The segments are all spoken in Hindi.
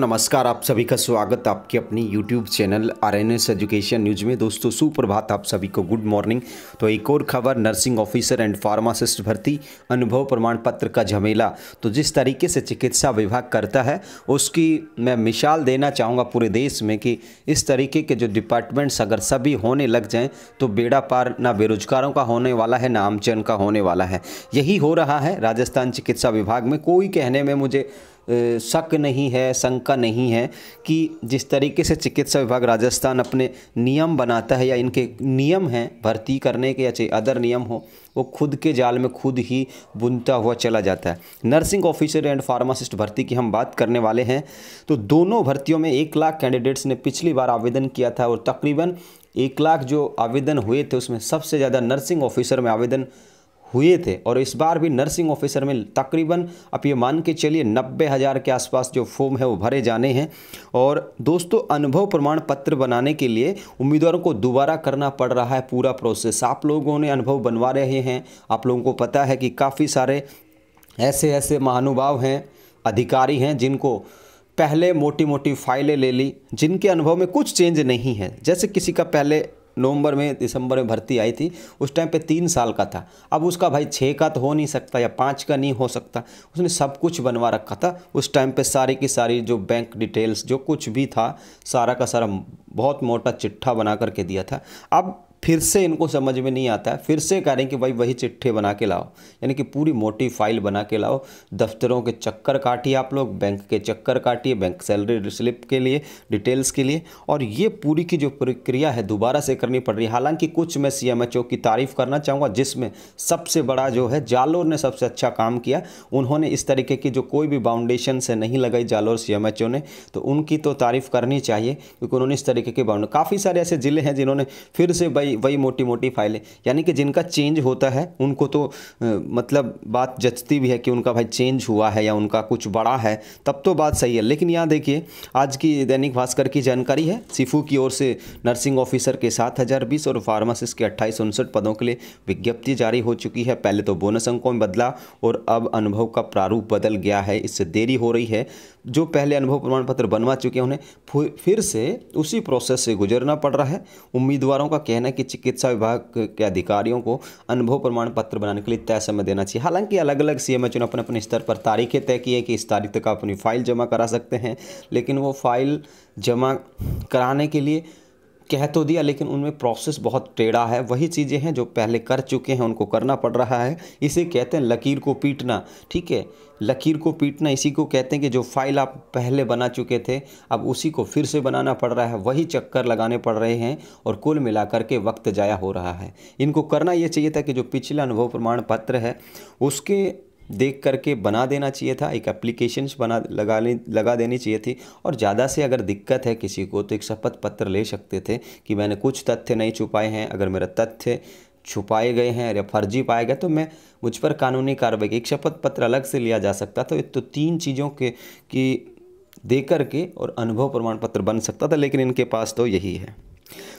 नमस्कार आप सभी का स्वागत आपके अपनी YouTube channel R N S education news में दोस्तों सुप्रभात आप सभी को गुड मॉर्निंग तो एक और खबर नर्सिंग ऑफिसर एंड फार्मासिस्ट भर्ती अनुभव प्रमाण पत्र का झमेला तो जिस तरीके से चिकित्सा विभाग करता है उसकी मैं मिसाल देना चाहूँगा पूरे देश में कि इस तरीके के जो डिपार्टमेंट्स अगर सभी होने लग जाएँ तो बेड़ा पार ना बेरोजगारों का होने वाला है ना आमचन का होने वाला है यही हो रहा है राजस्थान चिकित्सा विभाग में कोई कहने में मुझे शक नहीं है शंका नहीं है कि जिस तरीके से चिकित्सा विभाग राजस्थान अपने नियम बनाता है या इनके नियम हैं भर्ती करने के या चाहे अदर नियम हो वो खुद के जाल में खुद ही बुनता हुआ चला जाता है नर्सिंग ऑफिसर एंड फार्मासिस्ट भर्ती की हम बात करने वाले हैं तो दोनों भर्तियों में एक लाख कैंडिडेट्स ने पिछली बार आवेदन किया था और तकरीबन एक लाख जो आवेदन हुए थे उसमें सबसे ज़्यादा नर्सिंग ऑफिसर में आवेदन हुए थे और इस बार भी नर्सिंग ऑफिसर में तकरीबन आप ये मान के चलिए नब्बे हज़ार के आसपास जो फॉर्म है वो भरे जाने हैं और दोस्तों अनुभव प्रमाण पत्र बनाने के लिए उम्मीदवारों को दोबारा करना पड़ रहा है पूरा प्रोसेस आप लोगों ने अनुभव बनवा रहे हैं आप लोगों को पता है कि काफ़ी सारे ऐसे ऐसे महानुभाव हैं अधिकारी हैं जिनको पहले मोटी मोटी फाइलें ले ली जिनके अनुभव में कुछ चेंज नहीं है जैसे किसी का पहले नवंबर में दिसंबर में भर्ती आई थी उस टाइम पे तीन साल का था अब उसका भाई छः का तो हो नहीं सकता या पाँच का नहीं हो सकता उसने सब कुछ बनवा रखा था उस टाइम पे सारी की सारी जो बैंक डिटेल्स जो कुछ भी था सारा का सारा बहुत मोटा चिट्ठा बना करके दिया था अब फिर से इनको समझ में नहीं आता है फिर से कह रहे हैं कि भाई वही चिट्ठे बना के लाओ यानी कि पूरी मोटी फाइल बना के लाओ दफ्तरों के चक्कर काटिए आप लोग बैंक के चक्कर काटिए बैंक सैलरी स्लिप के लिए डिटेल्स के लिए और ये पूरी की जो प्रक्रिया है दोबारा से करनी पड़ रही है हालांकि कुछ मैं सी की तारीफ करना चाहूँगा जिसमें सबसे बड़ा जो है जालोर ने सबसे अच्छा काम किया उन्होंने इस तरीके की जो कोई भी बाउंडेशन से नहीं लगाई जालोर सी ने तो उनकी तो तारीफ़ करनी चाहिए क्योंकि उन्होंने इस तरीके के बाउंड काफ़ी सारे ऐसे ज़िले हैं जिन्होंने फिर से भाई वही मोटी मोटी फाइलें यानी कि जिनका चेंज होता है उनको तो मतलब बात जचती भी है कि उनका भाई चेंज हुआ है या उनका कुछ बड़ा है तब तो बात सही है लेकिन यहाँ देखिए आज की दैनिक भास्कर की जानकारी है सिफू की ओर से नर्सिंग ऑफिसर के सात हज़ार बीस और फार्मासिस्ट के अट्ठाईस उनसठ पदों के लिए विज्ञप्ति जारी हो चुकी है पहले तो बोनस अंकों में बदला और अब अनुभव का प्रारूप बदल गया है इससे देरी हो रही है जो पहले अनुभव प्रमाण पत्र बनवा चुके हैं उन्हें फिर से उसी प्रोसेस से गुजरना पड़ रहा है उम्मीदवारों का कहना है कि चिकित्सा विभाग के अधिकारियों को अनुभव प्रमाण पत्र बनाने के लिए तय समय देना चाहिए हालांकि अलग अलग सी एम ने अपने अपने स्तर पर तारीखें तय की है कि इस तारीख तक आप अपनी फ़ाइल जमा करा सकते हैं लेकिन वो फाइल जमा कराने के लिए कह तो दिया लेकिन उनमें प्रोसेस बहुत टेढ़ा है वही चीज़ें हैं जो पहले कर चुके हैं उनको करना पड़ रहा है इसे कहते हैं लकीर को पीटना ठीक है लकीर को पीटना इसी को कहते हैं कि जो फाइल आप पहले बना चुके थे अब उसी को फिर से बनाना पड़ रहा है वही चक्कर लगाने पड़ रहे हैं और कुल मिलाकर के वक्त ज़ाया हो रहा है इनको करना ये चाहिए था कि जो पिछला अनुभव प्रमाण पत्र है उसके देख करके बना देना चाहिए था एक एप्लीकेशंस बना लगा लगा देनी चाहिए थी और ज़्यादा से अगर दिक्कत है किसी को तो एक शपथ पत्र ले सकते थे कि मैंने कुछ तथ्य नहीं छुपाए हैं अगर मेरा तथ्य छुपाए गए हैं या फर्जी पाए गए तो मैं मुझ पर कानूनी कार्रवाई की एक शपथ पत्र अलग से लिया जा सकता तो तो तीन चीज़ों के की दे करके और अनुभव प्रमाण पत्र बन सकता था लेकिन इनके पास तो यही है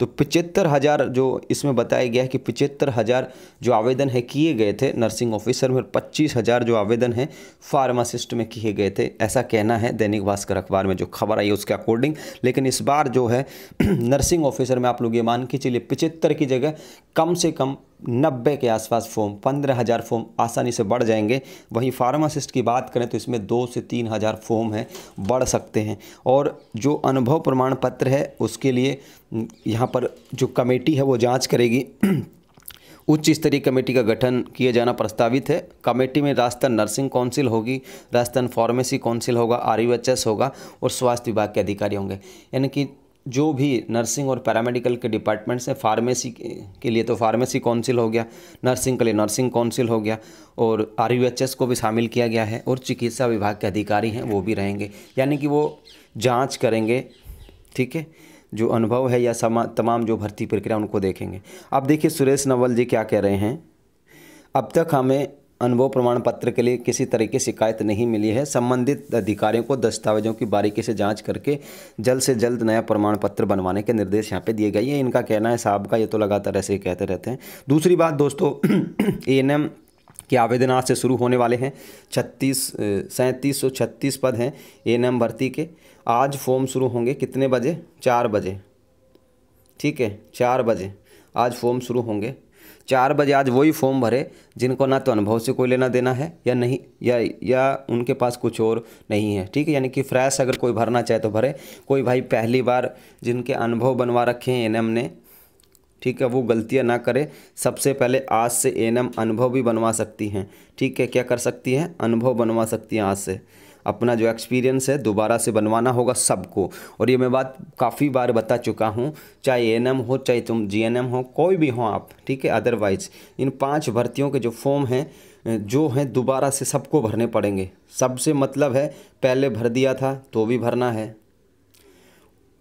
तो पिचहत्तर हज़ार जो इसमें बताया गया है कि पिचहत्तर हज़ार जो आवेदन है किए गए थे नर्सिंग ऑफिसर में और पच्चीस हज़ार जो आवेदन है फार्मासिस्ट में किए गए थे ऐसा कहना है दैनिक भास्कर अखबार में जो खबर आई है उसके अकॉर्डिंग लेकिन इस बार जो है नर्सिंग ऑफिसर में आप लोग ये मान के चलिए पिचहत्तर की जगह कम से कम नब्बे के आसपास फॉर्म पंद्रह हज़ार फॉर्म आसानी से बढ़ जाएंगे वहीं फार्मासिस्ट की बात करें तो इसमें दो से तीन हज़ार फॉर्म हैं बढ़ सकते हैं और जो अनुभव प्रमाण पत्र है उसके लिए यहाँ पर जो कमेटी है वो जांच करेगी उच्च स्तरीय कमेटी का गठन किया जाना प्रस्तावित है कमेटी में राजस्थान नर्सिंग काउंसिल होगी राजस्थान फार्मेसी काउंसिल होगा आर होगा और स्वास्थ्य विभाग के अधिकारी होंगे यानी कि जो भी नर्सिंग और पैरामेडिकल के डिपार्टमेंट्स हैं फार्मेसी के लिए तो फार्मेसी काउंसिल हो गया नर्सिंग के लिए नर्सिंग काउंसिल हो गया और आर को भी शामिल किया गया है और चिकित्सा विभाग के अधिकारी हैं वो भी रहेंगे यानी कि वो जाँच करेंगे ठीक है जो अनुभव है या समा तमाम जो भर्ती प्रक्रिया उनको देखेंगे अब देखिए सुरेश नवल जी क्या कह रहे हैं अब तक हमें अनुभव प्रमाण पत्र के लिए किसी तरह की शिकायत नहीं मिली है संबंधित अधिकारियों को दस्तावेजों की बारीकी से जांच करके जल्द से जल्द नया प्रमाण पत्र बनवाने के निर्देश यहाँ पे दिए गए हैं इनका कहना है साहब का ये तो लगातार ऐसे ही कहते रहते हैं दूसरी बात दोस्तों ए एन के आवेदन आज से शुरू होने वाले हैं छत्तीस सैंतीस सौ छत्तीस पद हैं ए एन भर्ती के आज फॉर्म शुरू होंगे कितने बजे चार बजे ठीक है चार बजे आज फॉर्म शुरू होंगे चार बजे आज वही फॉर्म भरे जिनको ना तो अनुभव से कोई लेना देना है या नहीं या या उनके पास कुछ और नहीं है ठीक है यानी कि फ्रेश अगर कोई भरना चाहे तो भरे कोई भाई पहली बार जिनके अनुभव बनवा रखे हैं एन ने ठीक है वो गलतियाँ ना करें सबसे पहले आज से एन अनुभव भी बनवा सकती हैं ठीक है क्या कर सकती हैं अनुभव बनवा सकती हैं आज से अपना जो एक्सपीरियंस है दोबारा से बनवाना होगा सबको और ये मैं बात काफ़ी बार बता चुका हूँ चाहे एन हो चाहे तुम जी हो कोई भी हो आप ठीक है अदरवाइज इन पाँच भर्तियों के जो फॉर्म हैं जो हैं दोबारा से सबको भरने पड़ेंगे सबसे मतलब है पहले भर दिया था तो भी भरना है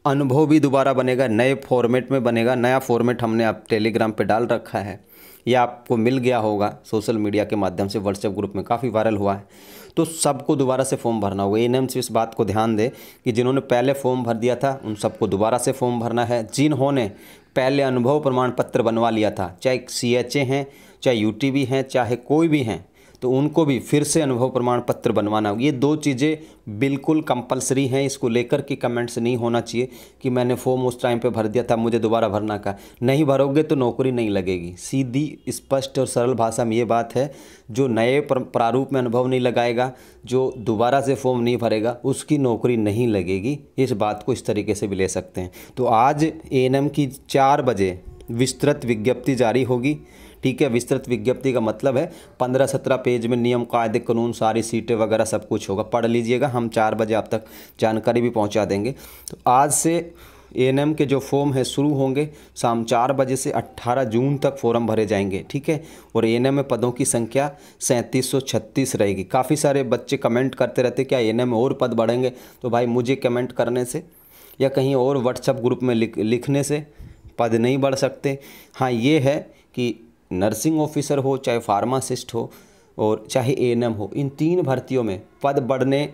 अनुभव भी दोबारा बनेगा नए फॉर्मेट में बनेगा नया फॉर्मेट हमने आप टेलीग्राम पे डाल रखा है ये आपको मिल गया होगा सोशल मीडिया के माध्यम से व्हाट्सएप ग्रुप में काफ़ी वायरल हुआ है तो सबको दोबारा से फॉर्म भरना होगा एन से इस बात को ध्यान दें कि जिन्होंने पहले फॉर्म भर दिया था उन सबको दोबारा से फॉर्म भरना है जिन्होंने पहले अनुभव प्रमाण पत्र बनवा लिया था चाहे सी हैं चाहे यू हैं चाहे कोई भी हैं तो उनको भी फिर से अनुभव प्रमाण पत्र बनवाना होगा ये दो चीज़ें बिल्कुल कंपलसरी हैं इसको लेकर के कमेंट्स नहीं होना चाहिए कि मैंने फॉर्म उस टाइम पे भर दिया था मुझे दोबारा भरना का नहीं भरोगे तो नौकरी नहीं लगेगी सीधी स्पष्ट और सरल भाषा में ये बात है जो नए प्रारूप में अनुभव नहीं लगाएगा जो दोबारा से फॉर्म नहीं भरेगा उसकी नौकरी नहीं लगेगी इस बात को इस तरीके से भी ले सकते हैं तो आज ए की चार बजे विस्तृत विज्ञप्ति जारी होगी ठीक है विस्तृत विज्ञप्ति का मतलब है पंद्रह सत्रह पेज में नियम कायदे कानून सारी सीटें वगैरह सब कुछ होगा पढ़ लीजिएगा हम चार बजे आप तक जानकारी भी पहुँचा देंगे तो आज से ए के जो फॉर्म है शुरू होंगे शाम चार बजे से 18 जून तक फॉर्म भरे जाएंगे ठीक है और ए में पदों की संख्या सैंतीस रहेगी काफ़ी सारे बच्चे कमेंट करते रहते क्या ए में और पद बढ़ेंगे तो भाई मुझे कमेंट करने से या कहीं और व्हाट्सएप ग्रुप में लिख लिखने से पद नहीं बढ़ सकते हाँ ये है कि नर्सिंग ऑफिसर हो चाहे फार्मासिस्ट हो और चाहे ए हो इन तीन भर्तियों में पद बढ़ने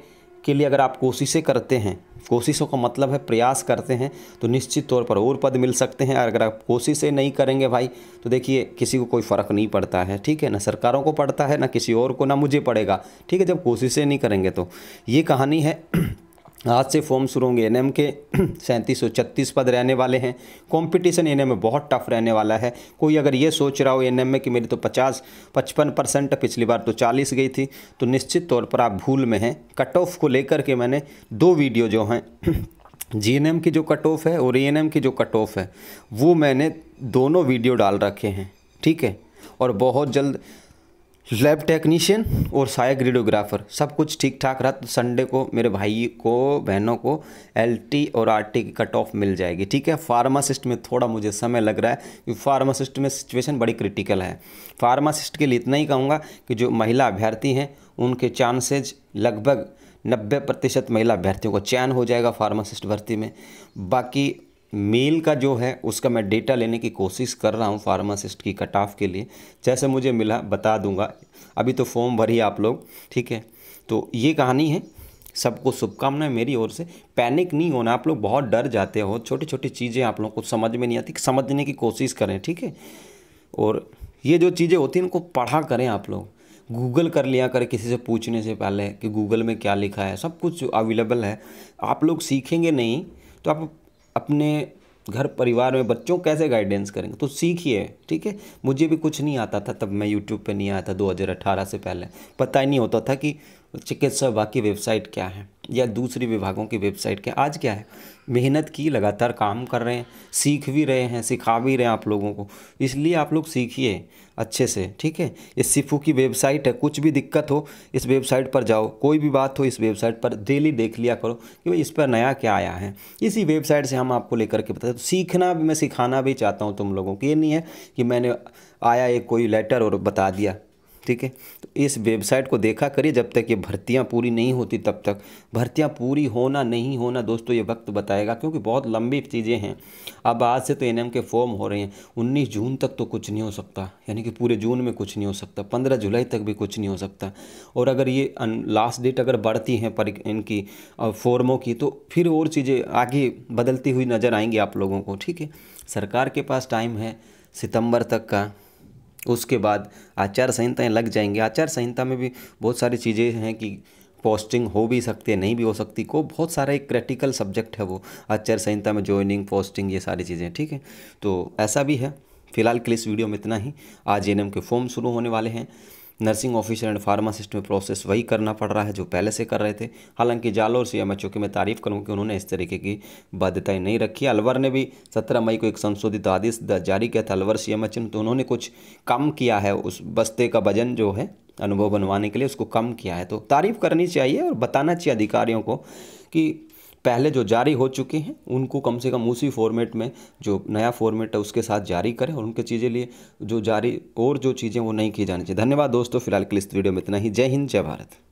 के लिए अगर आप कोशिशें करते हैं कोशिशों का मतलब है प्रयास करते हैं तो निश्चित तौर पर और पद मिल सकते हैं अगर आप कोशिशें नहीं करेंगे भाई तो देखिए किसी को कोई फ़र्क नहीं पड़ता है ठीक है ना सरकारों को पड़ता है ना किसी और को ना मुझे पड़ेगा ठीक है जब कोशिशें नहीं करेंगे तो ये कहानी है आज से फॉर्म शुरू होंगे एनएम के सैंतीस सौ छत्तीस पद रहने वाले हैं कंपटीशन एनएम में बहुत टफ रहने वाला है कोई अगर ये सोच रहा हो एनएम में कि मेरी तो 50 पचपन परसेंट पिछली बार तो 40 गई थी तो निश्चित तौर पर आप भूल में हैं कट ऑफ को लेकर के मैंने दो वीडियो जो हैं जी की जो कट ऑफ है और ए की जो कट ऑफ है वो मैंने दोनों वीडियो डाल रखे हैं ठीक है और बहुत जल्द लैब टेक्नीशियन और सहायक रेडियोग्राफर सब कुछ ठीक ठाक रहा तो संडे को मेरे भाई को बहनों को एलटी और आरटी की कट ऑफ मिल जाएगी ठीक है फार्मासिस्ट में थोड़ा मुझे समय लग रहा है क्योंकि फार्मासिस्ट में सिचुएशन बड़ी क्रिटिकल है फार्मासिस्ट के लिए इतना ही कहूँगा कि जो महिला अभ्यर्थी हैं उनके चांसेज लगभग नब्बे प्रतिशत महिला अभ्यर्थियों को चयन हो जाएगा फार्मासिस्ट भर्ती में बाकी मेल का जो है उसका मैं डेटा लेने की कोशिश कर रहा हूँ फार्मासिस्ट की कट ऑफ के लिए जैसे मुझे मिला बता दूंगा अभी तो फॉर्म भरी आप लोग ठीक है तो ये कहानी है सबको शुभकामनाएं मेरी ओर से पैनिक नहीं होना आप लोग बहुत डर जाते हो छोटी छोटी चीज़ें आप लोगों को समझ में नहीं आती समझने की कोशिश करें ठीक है और ये जो चीज़ें होती हैं इनको पढ़ा करें आप लोग गूगल कर लिया करें किसी से पूछने से पहले कि गूगल में क्या लिखा है सब कुछ अवेलेबल है आप लोग सीखेंगे नहीं तो आप अपने घर परिवार में बच्चों कैसे गाइडेंस करेंगे तो सीखिए ठीक है मुझे भी कुछ नहीं आता था तब मैं यूट्यूब पे नहीं आया था 2018 से पहले पता ही नहीं होता था कि चिकित्सा विभाग की वेबसाइट क्या है या दूसरी विभागों की वेबसाइट क्या आज क्या है मेहनत की लगातार काम कर रहे हैं सीख भी रहे हैं सिखा भी रहे हैं आप लोगों को इसलिए आप लोग सीखिए अच्छे से ठीक है ये सिफू की वेबसाइट है कुछ भी दिक्कत हो इस वेबसाइट पर जाओ कोई भी बात हो इस वेबसाइट पर डेली देख लिया करो कि भाई इस पर नया क्या आया है इसी वेबसाइट से हम आपको लेकर के बताते तो सीखना भी मैं सिखाना भी चाहता हूँ तुम लोगों को ये नहीं है कि मैंने आया एक कोई लेटर और बता दिया ठीक है तो इस वेबसाइट को देखा करिए जब तक ये भर्तियाँ पूरी नहीं होती तब तक भर्तियाँ पूरी होना नहीं होना दोस्तों ये वक्त बताएगा क्योंकि बहुत लंबी चीज़ें हैं अब आज से तो एन के फॉर्म हो रहे हैं उन्नीस जून तक तो कुछ नहीं हो सकता यानी कि पूरे जून में कुछ नहीं हो सकता पंद्रह जुलाई तक भी कुछ नहीं हो सकता और अगर ये लास्ट डेट अगर बढ़ती हैं पर इनकी फॉर्मों की तो फिर और चीज़ें आगे बदलती हुई नज़र आएंगी आप लोगों को ठीक है सरकार के पास टाइम है सितंबर तक का उसके बाद आचार संहिताएँ लग जाएंगे आचार संहिता में भी बहुत सारी चीज़ें हैं कि पोस्टिंग हो भी सकती है नहीं भी हो सकती को बहुत सारा एक क्रिटिकल सब्जेक्ट है वो आचार संहिता में ज्वाइनिंग पोस्टिंग ये सारी चीज़ें ठीक है तो ऐसा भी है फिलहाल के लिए इस वीडियो में इतना ही आज एन के फॉर्म शुरू होने वाले हैं नर्सिंग ऑफिसर एंड फार्मासिस्ट में प्रोसेस वही करना पड़ रहा है जो पहले से कर रहे थे हालांकि Jalore C M H O की मैं तारीफ करूँ कि उन्होंने इस तरीके की बाध्यताएँ नहीं रखी अलवर ने भी सत्रह मई को एक संशोधित आदेश जारी किया था Alwar C M H O तो उन्होंने कुछ कम किया है उस बस्ते का वजन जो है अनुभव बनवाने के लिए उसको कम किया है तो तारीफ़ करनी चाहिए और बताना चाहिए अधिकारियों को कि पहले जो जारी हो चुके हैं उनको कम से कम उसी फॉर्मेट में जो नया फॉर्मेट है उसके साथ जारी करें और उनके चीज़ें लिए जो जारी और जो चीज़ें वो नहीं की जानी चाहिए धन्यवाद दोस्तों फिलहाल के लिए इस वीडियो में इतना ही जय हिंद जय भारत